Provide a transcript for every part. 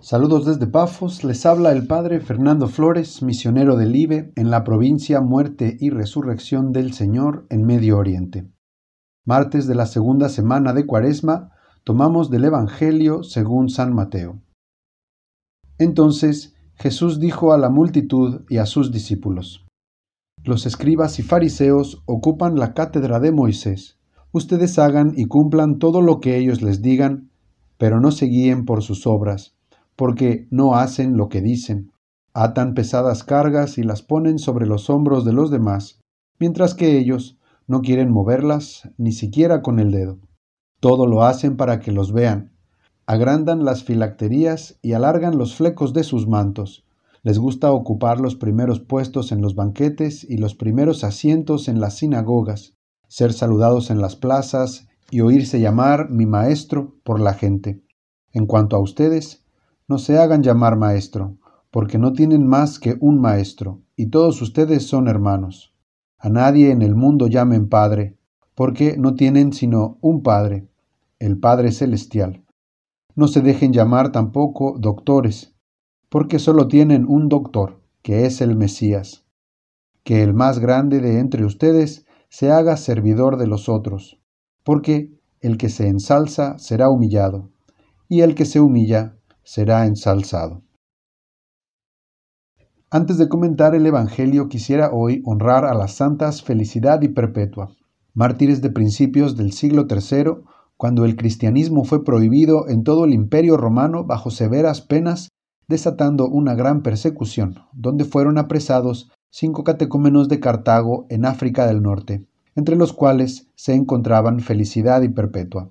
Saludos desde Pafos, les habla el Padre Fernando Flores, misionero del IBE en la provincia Muerte y Resurrección del Señor en Medio Oriente. Martes de la segunda semana de Cuaresma, tomamos del Evangelio según San Mateo. Entonces Jesús dijo a la multitud y a sus discípulos, Los escribas y fariseos ocupan la cátedra de Moisés. Ustedes hagan y cumplan todo lo que ellos les digan, pero no se guíen por sus obras porque no hacen lo que dicen. Atan pesadas cargas y las ponen sobre los hombros de los demás, mientras que ellos no quieren moverlas ni siquiera con el dedo. Todo lo hacen para que los vean. Agrandan las filacterías y alargan los flecos de sus mantos. Les gusta ocupar los primeros puestos en los banquetes y los primeros asientos en las sinagogas, ser saludados en las plazas y oírse llamar mi maestro por la gente. En cuanto a ustedes, no se hagan llamar maestro, porque no tienen más que un maestro, y todos ustedes son hermanos. A nadie en el mundo llamen Padre, porque no tienen sino un Padre, el Padre Celestial. No se dejen llamar tampoco doctores, porque solo tienen un doctor, que es el Mesías. Que el más grande de entre ustedes se haga servidor de los otros, porque el que se ensalza será humillado, y el que se humilla será ensalzado. Antes de comentar el Evangelio, quisiera hoy honrar a las santas Felicidad y Perpetua, mártires de principios del siglo III, cuando el cristianismo fue prohibido en todo el imperio romano bajo severas penas, desatando una gran persecución, donde fueron apresados cinco catecúmenos de Cartago en África del Norte, entre los cuales se encontraban Felicidad y Perpetua.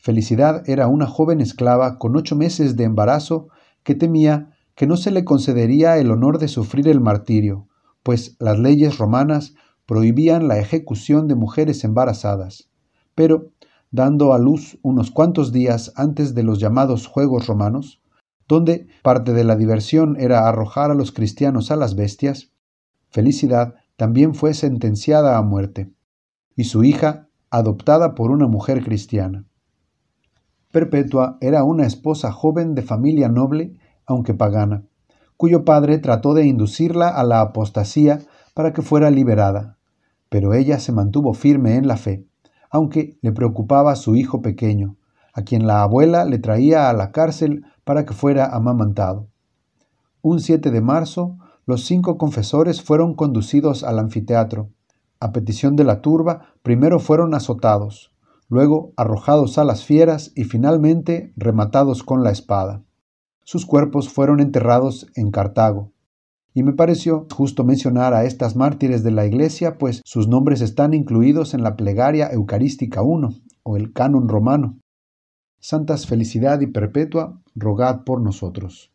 Felicidad era una joven esclava con ocho meses de embarazo que temía que no se le concedería el honor de sufrir el martirio, pues las leyes romanas prohibían la ejecución de mujeres embarazadas. Pero, dando a luz unos cuantos días antes de los llamados Juegos Romanos, donde parte de la diversión era arrojar a los cristianos a las bestias, Felicidad también fue sentenciada a muerte, y su hija adoptada por una mujer cristiana. Perpetua era una esposa joven de familia noble, aunque pagana, cuyo padre trató de inducirla a la apostasía para que fuera liberada, pero ella se mantuvo firme en la fe, aunque le preocupaba su hijo pequeño, a quien la abuela le traía a la cárcel para que fuera amamantado. Un 7 de marzo, los cinco confesores fueron conducidos al anfiteatro. A petición de la turba, primero fueron azotados, luego arrojados a las fieras y finalmente rematados con la espada. Sus cuerpos fueron enterrados en Cartago. Y me pareció justo mencionar a estas mártires de la Iglesia, pues sus nombres están incluidos en la Plegaria Eucarística I, o el Canon Romano. Santas Felicidad y Perpetua, rogad por nosotros.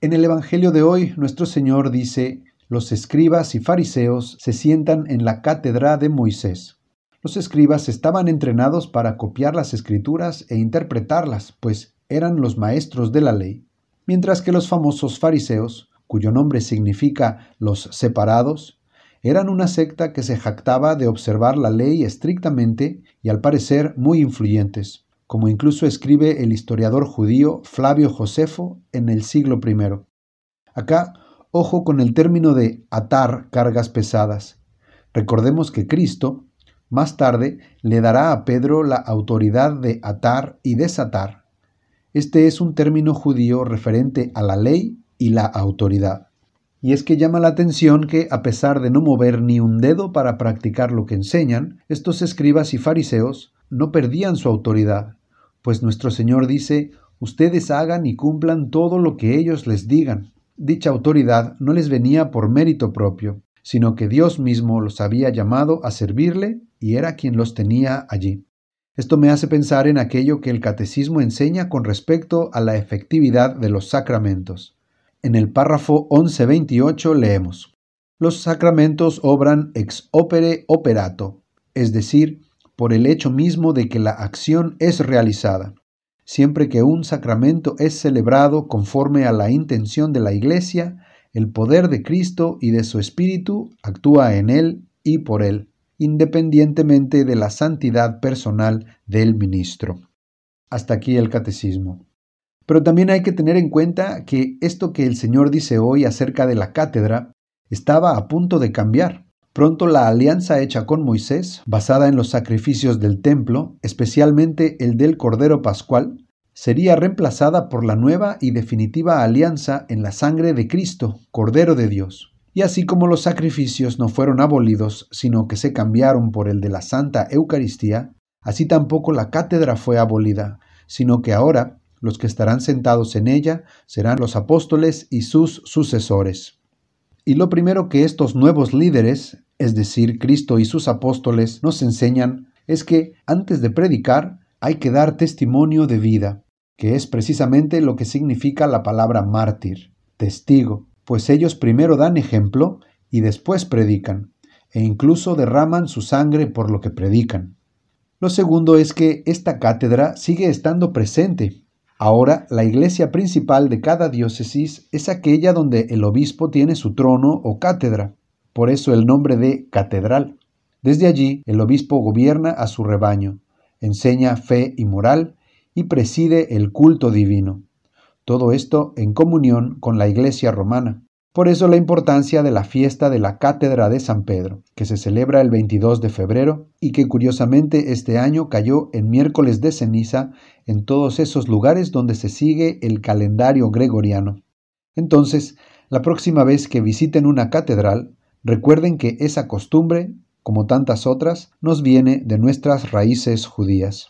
En el Evangelio de hoy, nuestro Señor dice, los escribas y fariseos se sientan en la cátedra de Moisés. Los escribas estaban entrenados para copiar las escrituras e interpretarlas, pues eran los maestros de la ley, mientras que los famosos fariseos, cuyo nombre significa los separados, eran una secta que se jactaba de observar la ley estrictamente y al parecer muy influyentes, como incluso escribe el historiador judío Flavio Josefo en el siglo I. Acá, ojo con el término de atar cargas pesadas. Recordemos que Cristo más tarde le dará a Pedro la autoridad de atar y desatar. Este es un término judío referente a la ley y la autoridad. Y es que llama la atención que, a pesar de no mover ni un dedo para practicar lo que enseñan, estos escribas y fariseos no perdían su autoridad, pues nuestro Señor dice, ustedes hagan y cumplan todo lo que ellos les digan. Dicha autoridad no les venía por mérito propio, sino que Dios mismo los había llamado a servirle y era quien los tenía allí. Esto me hace pensar en aquello que el catecismo enseña con respecto a la efectividad de los sacramentos. En el párrafo 1128 leemos, Los sacramentos obran ex opere operato, es decir, por el hecho mismo de que la acción es realizada. Siempre que un sacramento es celebrado conforme a la intención de la Iglesia, el poder de Cristo y de su Espíritu actúa en él y por él independientemente de la santidad personal del ministro. Hasta aquí el catecismo. Pero también hay que tener en cuenta que esto que el Señor dice hoy acerca de la cátedra estaba a punto de cambiar. Pronto la alianza hecha con Moisés, basada en los sacrificios del templo, especialmente el del Cordero Pascual, sería reemplazada por la nueva y definitiva alianza en la sangre de Cristo, Cordero de Dios. Y así como los sacrificios no fueron abolidos, sino que se cambiaron por el de la Santa Eucaristía, así tampoco la cátedra fue abolida, sino que ahora los que estarán sentados en ella serán los apóstoles y sus sucesores. Y lo primero que estos nuevos líderes, es decir, Cristo y sus apóstoles, nos enseñan es que antes de predicar hay que dar testimonio de vida, que es precisamente lo que significa la palabra mártir, testigo pues ellos primero dan ejemplo y después predican, e incluso derraman su sangre por lo que predican. Lo segundo es que esta cátedra sigue estando presente. Ahora la iglesia principal de cada diócesis es aquella donde el obispo tiene su trono o cátedra, por eso el nombre de catedral. Desde allí el obispo gobierna a su rebaño, enseña fe y moral y preside el culto divino todo esto en comunión con la Iglesia romana. Por eso la importancia de la fiesta de la Cátedra de San Pedro, que se celebra el 22 de febrero y que curiosamente este año cayó en miércoles de ceniza en todos esos lugares donde se sigue el calendario gregoriano. Entonces, la próxima vez que visiten una catedral, recuerden que esa costumbre, como tantas otras, nos viene de nuestras raíces judías.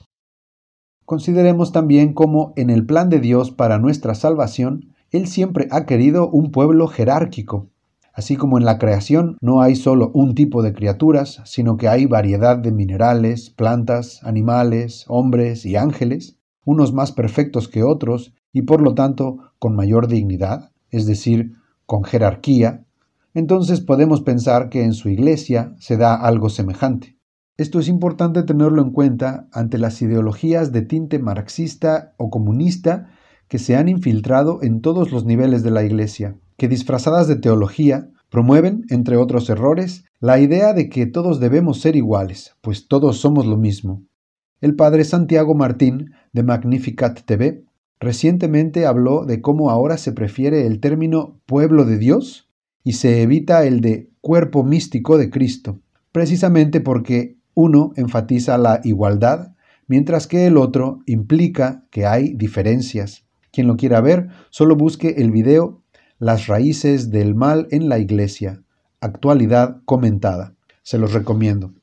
Consideremos también cómo en el plan de Dios para nuestra salvación, Él siempre ha querido un pueblo jerárquico. Así como en la creación no hay solo un tipo de criaturas, sino que hay variedad de minerales, plantas, animales, hombres y ángeles, unos más perfectos que otros y por lo tanto con mayor dignidad, es decir, con jerarquía, entonces podemos pensar que en su iglesia se da algo semejante. Esto es importante tenerlo en cuenta ante las ideologías de tinte marxista o comunista que se han infiltrado en todos los niveles de la Iglesia, que disfrazadas de teología promueven, entre otros errores, la idea de que todos debemos ser iguales, pues todos somos lo mismo. El padre Santiago Martín, de Magnificat TV, recientemente habló de cómo ahora se prefiere el término pueblo de Dios y se evita el de cuerpo místico de Cristo, precisamente porque uno enfatiza la igualdad, mientras que el otro implica que hay diferencias. Quien lo quiera ver, solo busque el video Las raíces del mal en la iglesia, actualidad comentada. Se los recomiendo.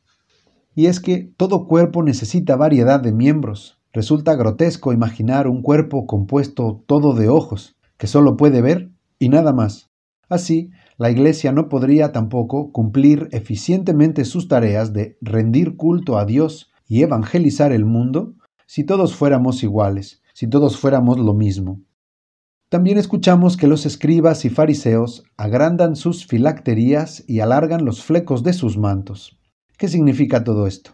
Y es que todo cuerpo necesita variedad de miembros. Resulta grotesco imaginar un cuerpo compuesto todo de ojos, que solo puede ver y nada más. Así, la Iglesia no podría tampoco cumplir eficientemente sus tareas de rendir culto a Dios y evangelizar el mundo si todos fuéramos iguales, si todos fuéramos lo mismo. También escuchamos que los escribas y fariseos agrandan sus filacterías y alargan los flecos de sus mantos. ¿Qué significa todo esto?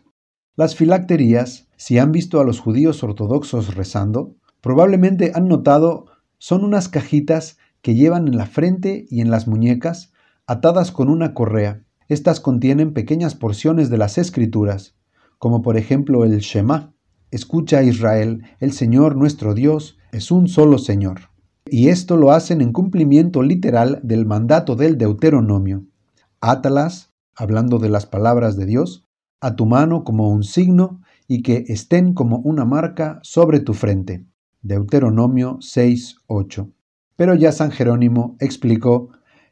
Las filacterías, si han visto a los judíos ortodoxos rezando, probablemente han notado son unas cajitas que llevan en la frente y en las muñecas, atadas con una correa. Estas contienen pequeñas porciones de las escrituras, como por ejemplo el Shema. Escucha Israel, el Señor nuestro Dios es un solo Señor. Y esto lo hacen en cumplimiento literal del mandato del Deuteronomio. Átalas, hablando de las palabras de Dios, a tu mano como un signo y que estén como una marca sobre tu frente. Deuteronomio pero ya San Jerónimo explicó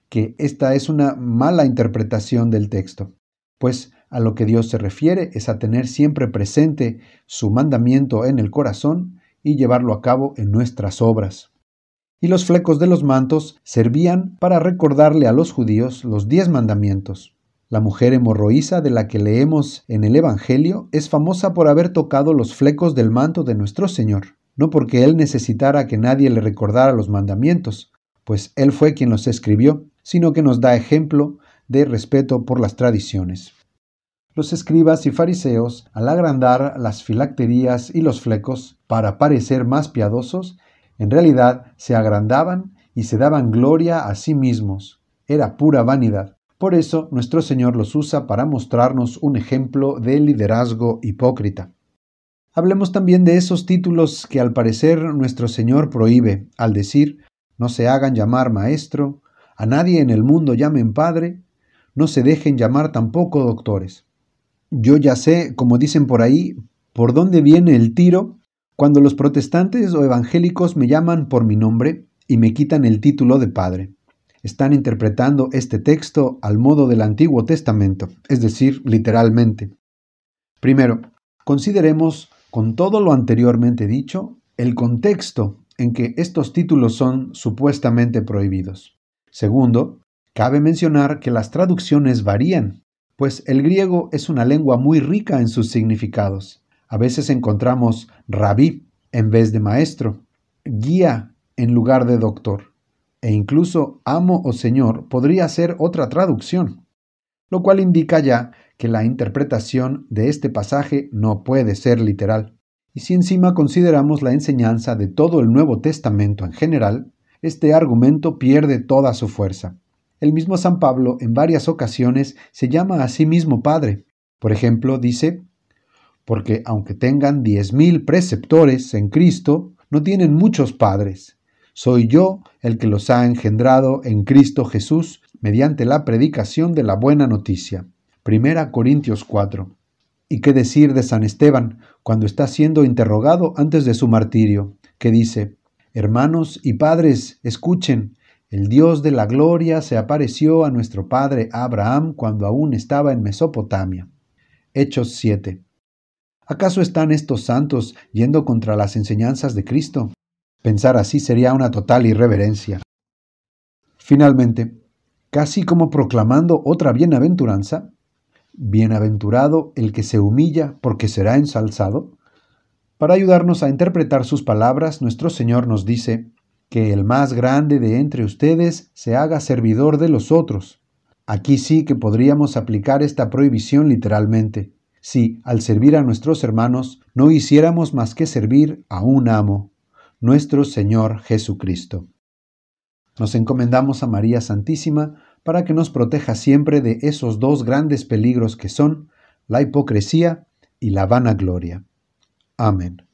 que esta es una mala interpretación del texto, pues a lo que Dios se refiere es a tener siempre presente su mandamiento en el corazón y llevarlo a cabo en nuestras obras. Y los flecos de los mantos servían para recordarle a los judíos los diez mandamientos. La mujer hemorroísa de la que leemos en el Evangelio es famosa por haber tocado los flecos del manto de nuestro Señor no porque él necesitara que nadie le recordara los mandamientos, pues él fue quien los escribió, sino que nos da ejemplo de respeto por las tradiciones. Los escribas y fariseos, al agrandar las filacterías y los flecos para parecer más piadosos, en realidad se agrandaban y se daban gloria a sí mismos. Era pura vanidad. Por eso nuestro Señor los usa para mostrarnos un ejemplo de liderazgo hipócrita. Hablemos también de esos títulos que al parecer nuestro Señor prohíbe, al decir, no se hagan llamar maestro, a nadie en el mundo llamen padre, no se dejen llamar tampoco doctores. Yo ya sé, como dicen por ahí, por dónde viene el tiro cuando los protestantes o evangélicos me llaman por mi nombre y me quitan el título de padre. Están interpretando este texto al modo del Antiguo Testamento, es decir, literalmente. Primero, consideremos con todo lo anteriormente dicho, el contexto en que estos títulos son supuestamente prohibidos. Segundo, cabe mencionar que las traducciones varían, pues el griego es una lengua muy rica en sus significados. A veces encontramos rabí en vez de maestro, guía en lugar de doctor, e incluso amo o señor podría ser otra traducción, lo cual indica ya que la interpretación de este pasaje no puede ser literal. Y si encima consideramos la enseñanza de todo el Nuevo Testamento en general, este argumento pierde toda su fuerza. El mismo San Pablo en varias ocasiones se llama a sí mismo Padre. Por ejemplo, dice, porque aunque tengan diez mil preceptores en Cristo, no tienen muchos padres. Soy yo el que los ha engendrado en Cristo Jesús mediante la predicación de la buena noticia. 1 Corintios 4. ¿Y qué decir de San Esteban cuando está siendo interrogado antes de su martirio? Que dice, Hermanos y padres, escuchen, el Dios de la gloria se apareció a nuestro padre Abraham cuando aún estaba en Mesopotamia. Hechos 7. ¿Acaso están estos santos yendo contra las enseñanzas de Cristo? Pensar así sería una total irreverencia. Finalmente, casi como proclamando otra bienaventuranza, Bienaventurado el que se humilla porque será ensalzado. Para ayudarnos a interpretar sus palabras, nuestro Señor nos dice, que el más grande de entre ustedes se haga servidor de los otros. Aquí sí que podríamos aplicar esta prohibición literalmente, si al servir a nuestros hermanos no hiciéramos más que servir a un amo, nuestro Señor Jesucristo. Nos encomendamos a María Santísima, para que nos proteja siempre de esos dos grandes peligros que son la hipocresía y la vanagloria. Amén.